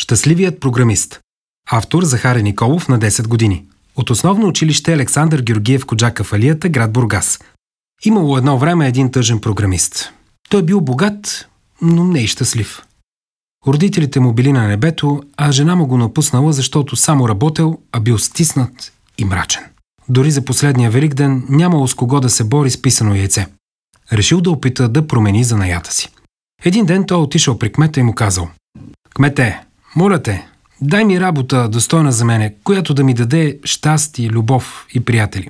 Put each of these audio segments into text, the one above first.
Щастливият програмист. Автор Захари Николов на 10 години. От основно училище Александър Георгиев Коджака в Алията, град Бургас. Имало едно време един тъжен програмист. Той бил богат, но не и щастлив. Родителите му били на небето, а жена му го напуснала, защото само работел, а бил стиснат и мрачен. Дори за последния велик ден нямало с кого да се бори с писано яйце. Решил да опита да промени занаята си. Един ден той отишъл при кмета и му казал – Кмете, моля те, дай ми работа достойна за мене, която да ми даде щастие, любов и приятели.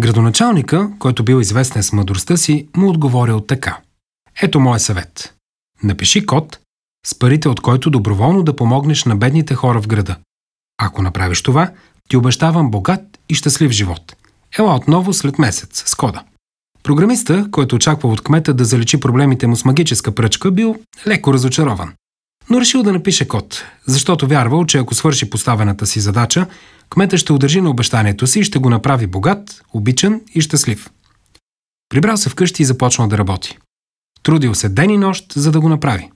Градоначалника, който бил известен с мъдростта си, му отговорил така. Ето моят съвет. Напиши код, с парите от който доброволно да помогнеш на бедните хора в града. Ако направиш това, ти обещавам богат и щастлив живот. Ела отново след месец с кода. Програмиста, който очаква от кмета да заличи проблемите му с магическа пръчка, бил леко разочарован но решил да напише код, защото вярвал, че ако свърши поставената си задача, кмета ще удържи на обещанието си и ще го направи богат, обичан и щастлив. Прибрал се вкъщи и започнал да работи. Трудил се ден и нощ, за да го направи.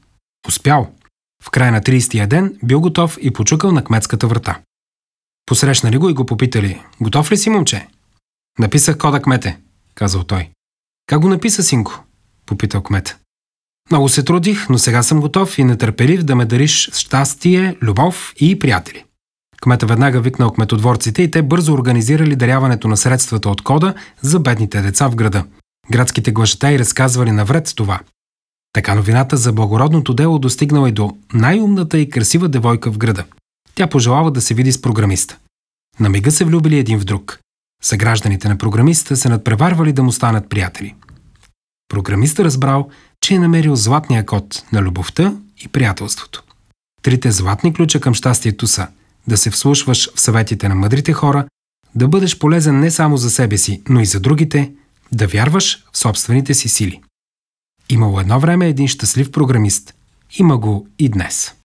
Успял. В края на 30-я ден бил готов и почукал на кметската врата. Посрещнали го и го попитали, готов ли си момче? Написах кода кмете, казал той. Как го написа, синко? Попитал Кмета. Много се трудих, но сега съм готов и нетърпелив да ме дариш щастие, любов и приятели. Кмета веднага викнал кметодворците и те бързо организирали даряването на средствата от кода за бедните деца в града. Градските глашатаи разказвали навред това. Така новината за благородното дело достигнала и до най-умната и красива девойка в града. Тя пожелава да се види с програмиста. На мига се влюбили един в друг. Съгражданите на програмиста се надпреварвали да му станат приятели. Програмистът разбрал, че е намерил златния код на любовта и приятелството. Трите златни ключа към щастието са да се вслушваш в съветите на мъдрите хора, да бъдеш полезен не само за себе си, но и за другите, да вярваш в собствените си сили. Имало едно време един щастлив програмист. Има го и днес.